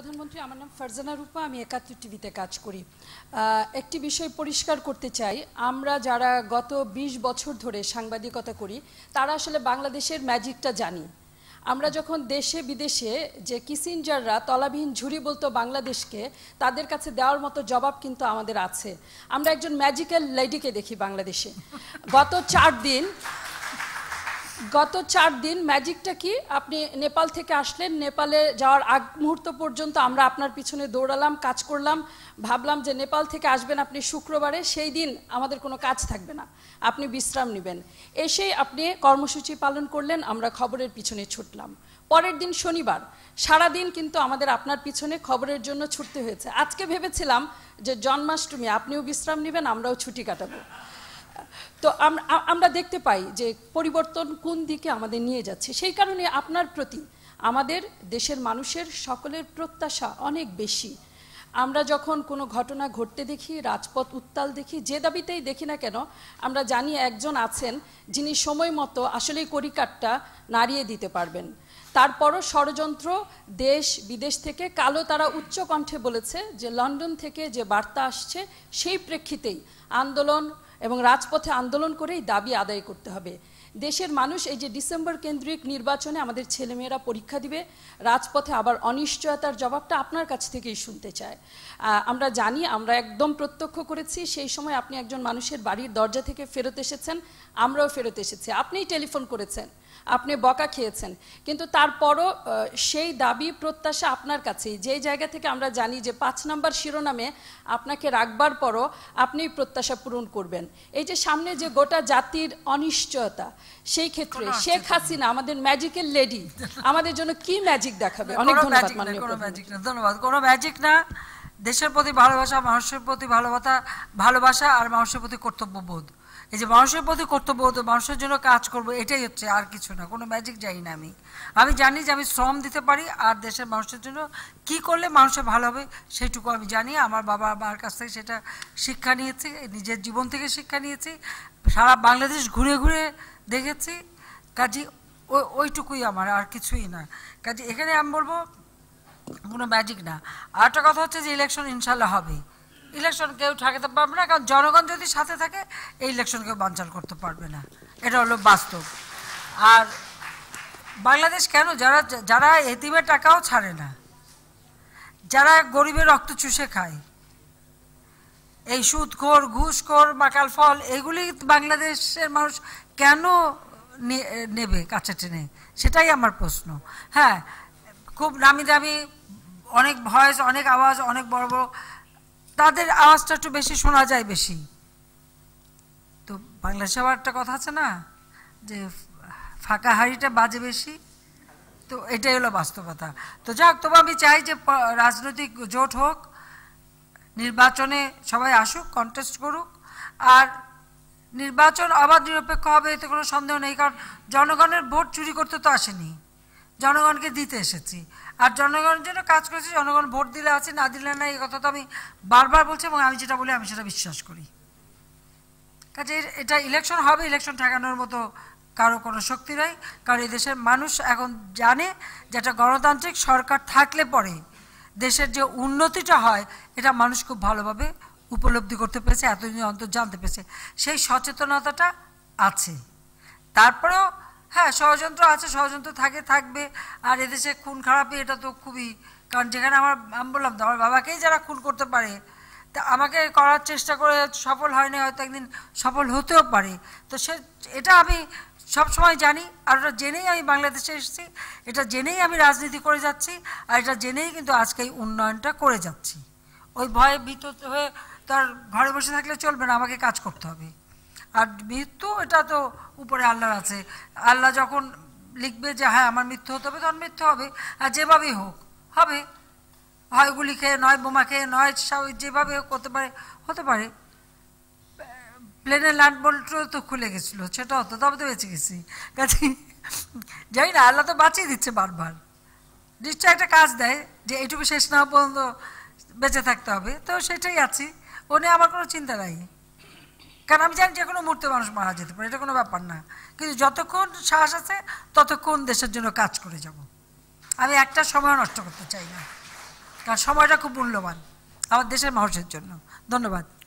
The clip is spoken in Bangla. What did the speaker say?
প্রধানমন্ত্রী আমার নাম ফারজানা রূপা আমি একাত্তর টিভিতে কাজ করি একটি বিষয় পরিষ্কার করতে চাই আমরা যারা গত ২০ বছর ধরে সাংবাদিকতা করি তারা আসলে বাংলাদেশের ম্যাজিকটা জানি আমরা যখন দেশে বিদেশে যে কিসিনজাররা তলাবিহীন ঝুড়ি বলতো বাংলাদেশকে তাদের কাছে দেওয়ার মতো জবাব কিন্তু আমাদের আছে আমরা একজন ম্যাজিক্যাল লেডিকে দেখি বাংলাদেশে গত চার দিন গত চার দিন ম্যাজিকটা কি আপনি নেপাল থেকে আসলেন নেপালে যাওয়ার আগ মুহূর্ত পর্যন্ত আমরা আপনার পিছনে দৌড়ালাম কাজ করলাম ভাবলাম যে নেপাল থেকে আসবেন আপনি শুক্রবারে সেই দিন আমাদের কোনো কাজ থাকবে না আপনি বিশ্রাম নেবেন এসেই আপনি কর্মসূচি পালন করলেন আমরা খবরের পিছনে ছুটলাম পরের দিন শনিবার সারা দিন কিন্তু আমাদের আপনার পিছনে খবরের জন্য ছুটতে হয়েছে আজকে ভেবেছিলাম যে জন্মাষ্টমী আপনিও বিশ্রাম নেবেন আমরাও ছুটি কাটাবো তো আমরা দেখতে পাই যে পরিবর্তন কোন দিকে আমাদের নিয়ে যাচ্ছে সেই কারণে আপনার প্রতি আমাদের দেশের মানুষের সকলের প্রত্যাশা অনেক বেশি আমরা যখন কোনো ঘটনা ঘটতে দেখি রাজপথ উত্তাল দেখি যে দাবিতেই দেখি না কেন আমরা জানি একজন আছেন যিনি সময় মতো আসলেই করিকাটটা নাড়িয়ে দিতে পারবেন তারপরও ষড়যন্ত্র দেশ বিদেশ থেকে কালো তারা উচ্চ কণ্ঠে বলেছে যে লন্ডন থেকে যে বার্তা আসছে সেই প্রেক্ষিতেই আন্দোলন এবং রাজপথে আন্দোলন করেই দাবি আদায় করতে হবে দেশের মানুষ এই যে ডিসেম্বর কেন্দ্রিক নির্বাচনে আমাদের ছেলেমেয়েরা পরীক্ষা দিবে রাজপথে আবার অনিশ্চয়তার জবাবটা আপনার কাছ থেকেই শুনতে চায় আমরা জানি আমরা একদম প্রত্যক্ষ করেছি সেই সময় আপনি একজন মানুষের বাড়ির দরজা থেকে ফেরত এসেছেন আমরাও ফেরত এসেছি আপনিই টেলিফোন করেছেন আপনি বকা খেয়েছেন কিন্তু তারপরও সেই দাবি প্রত্যাশা আপনার কাছে যে জায়গা থেকে আমরা জানি যে পাঁচ নাম্বার শিরোনামে আপনাকে রাখবার পরও আপনি প্রত্যাশা পূরণ করবেন এই যে সামনে যে গোটা জাতির অনিশ্চয়তা সেই ক্ষেত্রে শেখ হাসিনা আমাদের ম্যাজিকের লেডি আমাদের জন্য কি ম্যাজিক দেখাবে অনেক ধন্যবাদ ধন্যবাদ কোনো ম্যাজিক না দেশের প্রতি ভালোবাসা মানুষের প্রতি ভালোবাসা ভালোবাসা আর মানুষের প্রতি কর্তব্য বোধ এই যে মানুষের প্রতি কর্তব্যবোধ মানুষের জন্য কাজ করব এটাই হচ্ছে আর কিছু না কোনো ম্যাজিক যাই না আমি আমি জানি যে আমি শ্রম দিতে পারি আর দেশের মানুষের জন্য কি করলে মানুষের ভালো হবে সেটুকু আমি জানি আমার বাবা মার কাছ থেকে সেটা শিক্ষা নিয়েছি নিজের জীবন থেকে শিক্ষা নিয়েছি সারা বাংলাদেশ ঘুরে ঘুরে দেখেছি কাজী ওই ওইটুকুই আমার আর কিছুই না কাজে এখানে আমি বলবো কোনো ম্যাজিক না আর কথা হচ্ছে যে ইলেকশন ইনশাল্লাহ হবে ইলেকশন কেউ ঠেকাতে পারবে না কারণ জনগণ যদি সাথে থাকে এই ইলেকশন কেউ বাঞ্চাল করতে পারবে না এটা হলো বাস্তব আর বাংলাদেশ কেন যারা যারা এতিমের টাকাও ছাড়ে না যারা গরিবের রক্ত চুষে খায় এই সুদখোর ঘুষখোর মাকাল ফল এগুলি বাংলাদেশের মানুষ কেন নেবে কাছে টেনে সেটাই আমার প্রশ্ন হ্যাঁ খুব নামি দামি অনেক ভয়েস অনেক আওয়াজ অনেক বড় বড় তাদের আওয়াজটা একটু বেশি শোনা যায় বেশি তো বাংলা সবার একটা কথা আছে না যে ফাঁকা হাড়িটা বাজে বেশি তো এটাই হলো বাস্তবতা তো যাক তবু আমি চাই যে রাজনৈতিক জোট হোক নির্বাচনে সবাই আসুক কন্টেস্ট করুক আর নির্বাচন আবার নিরপেক্ষ হবে এতে কোনো সন্দেহ নেই কারণ জনগণের ভোট চুরি করতে তো আসেনি জনগণকে দিতে এসেছি আর জনগণের জন্য কাজ করেছে জনগণ ভোট দিলে আছে না দিলে না এই কথা তো আমি বারবার বলছি এবং আমি যেটা বলি আমি সেটা বিশ্বাস করি কাজে এটা ইলেকশন হবে ইলেকশন ঠেকানোর মতো কারো কোনো শক্তি নাই কারণ এই দেশের মানুষ এখন জানে যেটা গণতান্ত্রিক সরকার থাকলে পরে দেশের যে উন্নতিটা হয় এটা মানুষ খুব ভালোভাবে উপলব্ধি করতে পেরেছে এতদিন অন্তর জানতে পেরেছে সেই সচেতনতাটা আছে তারপরেও হ্যাঁ ষড়যন্ত্র আছে ষড়যন্ত্র থাকে থাকবে আর এদেশে খুন খারাপই এটা তো খুবই কারণ যেখানে আমার আমি বললাম তো আমার বাবাকেই যারা খুন করতে পারে তা আমাকে করার চেষ্টা করে সফল হয়নি হয়তো একদিন সফল হতেও পারে তো সে এটা আমি সবসময় জানি আর ওটা জেনেই আমি বাংলাদেশে এসেছি এটা জেনেই আমি রাজনীতি করে যাচ্ছি আর এটা জেনেই কিন্তু আজকে এই উন্নয়নটা করে যাচ্ছি ওই ভয়ে ভীত হয়ে তার ঘরে বসে থাকলে চলবে না আমাকে কাজ করতে হবে আর মৃত্যু এটা তো উপরে আল্লাহর আছে আল্লাহ যখন লিখবে যে হ্যাঁ আমার মৃত্যু হতে হবে তখন মৃত্যু হবে আর যেভাবেই হোক হবে হয় গুলি খেয়ে নয় বোমা খেয়ে নয় যেভাবে হোক হতে পারে হতে পারে প্লেনের ল্যান্ড বোল্টও তো খুলে গেছিলো সেটা হতো তবে তো বেঁচে গেছি কাজে যাই না আল্লাহ তো বাঁচিয়ে দিচ্ছে বারবার নিশ্চয় একটা কাজ দেয় যে এইটুকু শেষ না পর্যন্ত বেঁচে থাকতে হবে তো সেটাই আছি ও নিয়ে আমার কোনো চিন্তা নাই কারণ আমি জানি যে কোনো মুহূর্তে মানুষ মারা যেতে পারে এটা কোনো ব্যাপার না কিন্তু যতক্ষণ শ্বাস আছে ততক্ষণ দেশের জন্য কাজ করে যাব আমি একটা সময় নষ্ট করতে চাই না কারণ সময়টা খুব মূল্যবান আমার দেশের মানুষের জন্য ধন্যবাদ